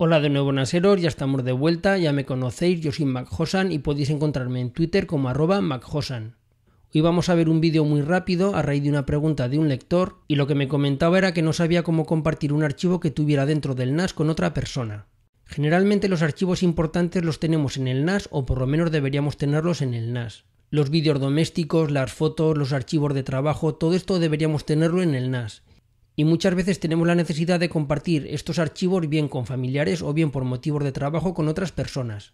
Hola de nuevo Naseros, ya estamos de vuelta, ya me conocéis, yo soy MacHosan y podéis encontrarme en Twitter como arroba MacHosan. Hoy vamos a ver un vídeo muy rápido a raíz de una pregunta de un lector y lo que me comentaba era que no sabía cómo compartir un archivo que tuviera dentro del NAS con otra persona. Generalmente los archivos importantes los tenemos en el NAS o por lo menos deberíamos tenerlos en el NAS. Los vídeos domésticos, las fotos, los archivos de trabajo, todo esto deberíamos tenerlo en el NAS y muchas veces tenemos la necesidad de compartir estos archivos bien con familiares o bien por motivos de trabajo con otras personas.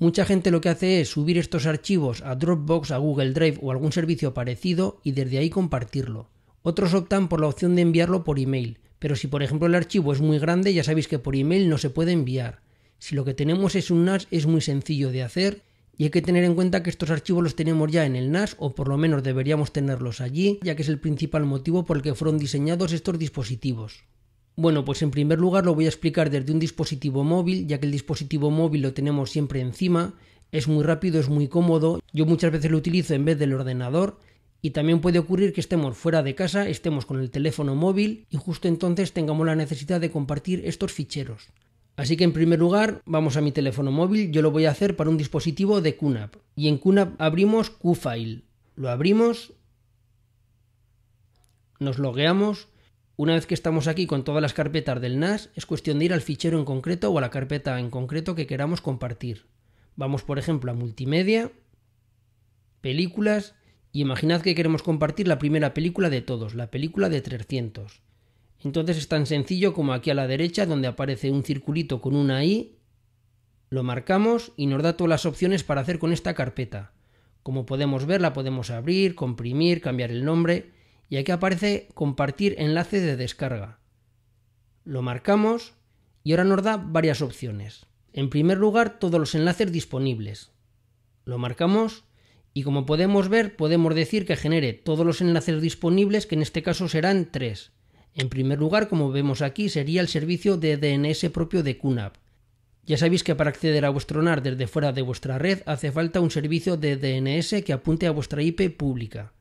Mucha gente lo que hace es subir estos archivos a Dropbox, a Google Drive o algún servicio parecido y desde ahí compartirlo. Otros optan por la opción de enviarlo por email, pero si por ejemplo el archivo es muy grande ya sabéis que por email no se puede enviar. Si lo que tenemos es un NAS es muy sencillo de hacer y hay que tener en cuenta que estos archivos los tenemos ya en el NAS o por lo menos deberíamos tenerlos allí, ya que es el principal motivo por el que fueron diseñados estos dispositivos. Bueno, pues en primer lugar lo voy a explicar desde un dispositivo móvil, ya que el dispositivo móvil lo tenemos siempre encima, es muy rápido, es muy cómodo, yo muchas veces lo utilizo en vez del ordenador, y también puede ocurrir que estemos fuera de casa, estemos con el teléfono móvil y justo entonces tengamos la necesidad de compartir estos ficheros. Así que en primer lugar vamos a mi teléfono móvil, yo lo voy a hacer para un dispositivo de QNAP. Y en QNAP abrimos QFile. Lo abrimos, nos logueamos. Una vez que estamos aquí con todas las carpetas del NAS, es cuestión de ir al fichero en concreto o a la carpeta en concreto que queramos compartir. Vamos, por ejemplo, a multimedia, películas, y imaginad que queremos compartir la primera película de todos, la película de 300. Entonces es tan sencillo como aquí a la derecha donde aparece un circulito con una I, lo marcamos y nos da todas las opciones para hacer con esta carpeta. Como podemos ver la podemos abrir, comprimir, cambiar el nombre y aquí aparece compartir enlace de descarga. Lo marcamos y ahora nos da varias opciones. En primer lugar todos los enlaces disponibles. Lo marcamos y como podemos ver, podemos decir que genere todos los enlaces disponibles, que en este caso serán tres. En primer lugar, como vemos aquí, sería el servicio de DNS propio de QNAP. Ya sabéis que para acceder a vuestro NAR desde fuera de vuestra red hace falta un servicio de DNS que apunte a vuestra IP pública.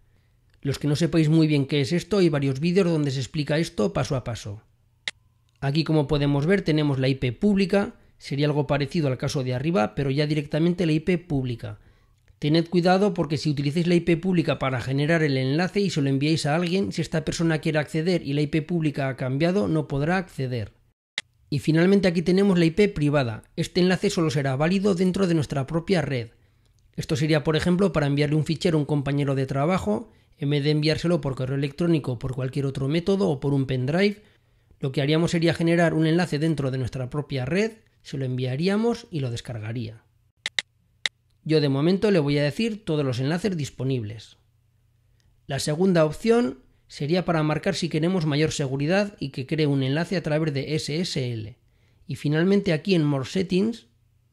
Los que no sepáis muy bien qué es esto, hay varios vídeos donde se explica esto paso a paso. Aquí como podemos ver tenemos la IP pública, sería algo parecido al caso de arriba, pero ya directamente la IP pública. Tened cuidado porque si utilizáis la IP pública para generar el enlace y se lo enviáis a alguien, si esta persona quiere acceder y la IP pública ha cambiado, no podrá acceder. Y finalmente aquí tenemos la IP privada. Este enlace solo será válido dentro de nuestra propia red. Esto sería, por ejemplo, para enviarle un fichero a un compañero de trabajo, en vez de enviárselo por correo electrónico o por cualquier otro método o por un pendrive, lo que haríamos sería generar un enlace dentro de nuestra propia red, se lo enviaríamos y lo descargaría. Yo de momento le voy a decir todos los enlaces disponibles. La segunda opción sería para marcar si queremos mayor seguridad y que cree un enlace a través de SSL. Y finalmente aquí en More Settings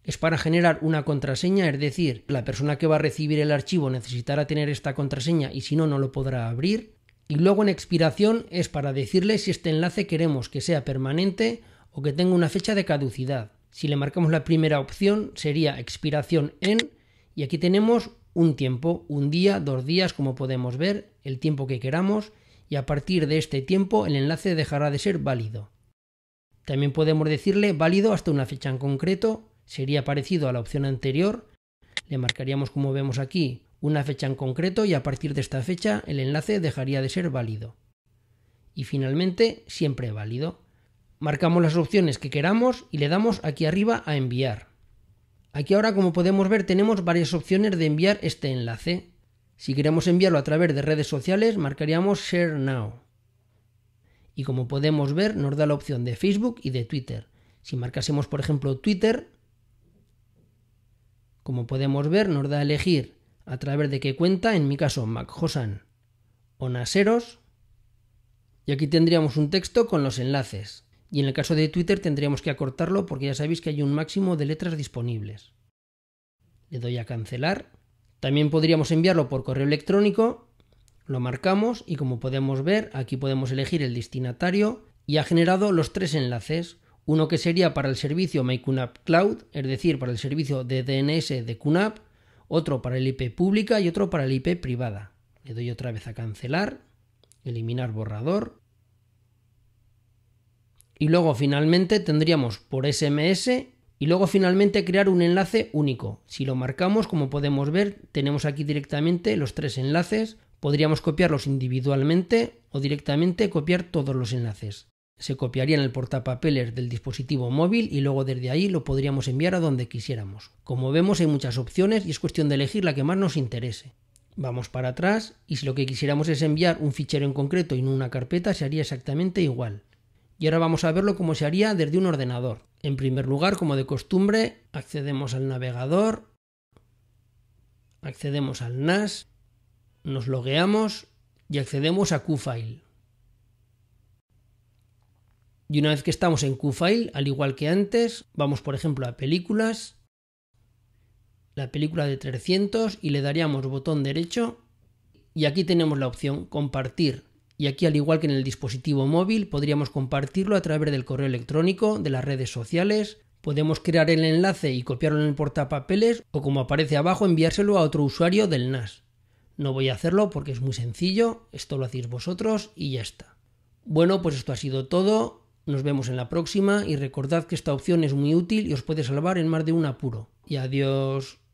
es para generar una contraseña, es decir, la persona que va a recibir el archivo necesitará tener esta contraseña y si no, no lo podrá abrir. Y luego en expiración es para decirle si este enlace queremos que sea permanente o que tenga una fecha de caducidad. Si le marcamos la primera opción sería expiración en y aquí tenemos un tiempo, un día, dos días, como podemos ver, el tiempo que queramos, y a partir de este tiempo el enlace dejará de ser válido. También podemos decirle válido hasta una fecha en concreto, sería parecido a la opción anterior, le marcaríamos como vemos aquí una fecha en concreto y a partir de esta fecha el enlace dejaría de ser válido. Y finalmente, siempre válido. Marcamos las opciones que queramos y le damos aquí arriba a enviar. Aquí ahora, como podemos ver, tenemos varias opciones de enviar este enlace. Si queremos enviarlo a través de redes sociales, marcaríamos Share Now. Y como podemos ver, nos da la opción de Facebook y de Twitter. Si marcásemos, por ejemplo, Twitter, como podemos ver, nos da elegir a través de qué cuenta, en mi caso, MacHosan o Naseros. Y aquí tendríamos un texto con los enlaces. Y en el caso de Twitter tendríamos que acortarlo porque ya sabéis que hay un máximo de letras disponibles. Le doy a cancelar. También podríamos enviarlo por correo electrónico. Lo marcamos y como podemos ver, aquí podemos elegir el destinatario y ha generado los tres enlaces. Uno que sería para el servicio MyCUNAP Cloud, es decir, para el servicio de DNS de kunap otro para el IP pública y otro para el IP privada. Le doy otra vez a cancelar, eliminar borrador y luego finalmente tendríamos por SMS y luego finalmente crear un enlace único. Si lo marcamos, como podemos ver, tenemos aquí directamente los tres enlaces. Podríamos copiarlos individualmente o directamente copiar todos los enlaces. Se copiaría en el portapapeles del dispositivo móvil y luego desde ahí lo podríamos enviar a donde quisiéramos. Como vemos hay muchas opciones y es cuestión de elegir la que más nos interese. Vamos para atrás y si lo que quisiéramos es enviar un fichero en concreto y no una carpeta se haría exactamente igual. Y ahora vamos a verlo como se haría desde un ordenador. En primer lugar, como de costumbre, accedemos al navegador, accedemos al NAS, nos logueamos y accedemos a QFile. Y una vez que estamos en QFile, al igual que antes, vamos por ejemplo a películas, la película de 300 y le daríamos botón derecho y aquí tenemos la opción compartir y aquí, al igual que en el dispositivo móvil, podríamos compartirlo a través del correo electrónico, de las redes sociales, podemos crear el enlace y copiarlo en el portapapeles o como aparece abajo enviárselo a otro usuario del NAS. No voy a hacerlo porque es muy sencillo, esto lo hacéis vosotros y ya está. Bueno, pues esto ha sido todo, nos vemos en la próxima y recordad que esta opción es muy útil y os puede salvar en más de un apuro. Y adiós.